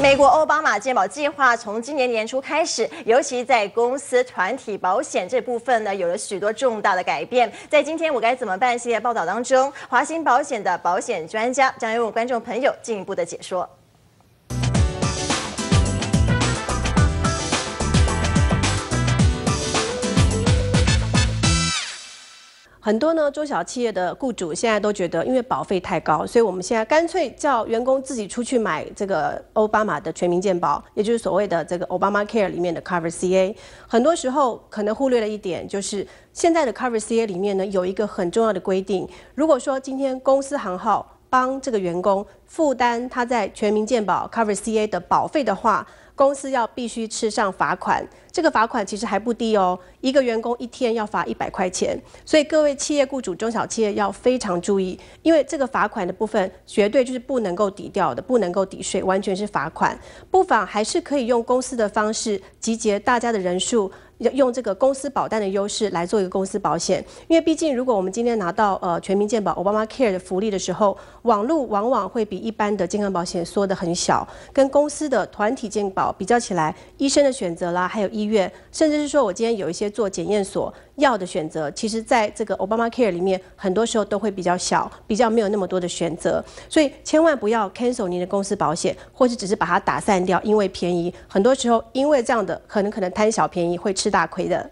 美国奥巴马健保计划从今年年初开始，尤其在公司团体保险这部分呢，有了许多重大的改变。在今天我该怎么办系列报道当中，华兴保险的保险专家将为观众朋友进一步的解说。很多呢，中小企业的雇主现在都觉得，因为保费太高，所以我们现在干脆叫员工自己出去买这个奥巴马的全民健保，也就是所谓的这个 Obama Care 里面的 Cover CA。很多时候可能忽略了一点，就是现在的 Cover CA 里面呢有一个很重要的规定，如果说今天公司行号。帮这个员工负担他在全民健保 Cover CA 的保费的话，公司要必须吃上罚款。这个罚款其实还不低哦，一个员工一天要罚一百块钱。所以各位企业雇主、中小企业要非常注意，因为这个罚款的部分绝对就是不能够抵掉的，不能够抵税，完全是罚款。不妨还是可以用公司的方式集结大家的人数。用这个公司保单的优势来做一个公司保险，因为毕竟如果我们今天拿到呃全民健保 Obama Care 的福利的时候，网路往往会比一般的健康保险缩得很小，跟公司的团体健保比较起来，医生的选择啦，还有医院，甚至是说我今天有一些做检验所药的选择，其实在这个 Obama Care 里面，很多时候都会比较小，比较没有那么多的选择，所以千万不要 cancel 您的公司保险，或是只是把它打散掉，因为便宜，很多时候因为这样的可能可能贪小便宜会吃。大亏的。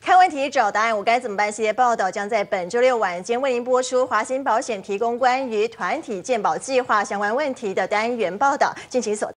看问题找答案，我该怎么办？系列报道将在本周六晚间为您播出。华新保险提供关于团体健保计划相关问题的单元报道，敬请锁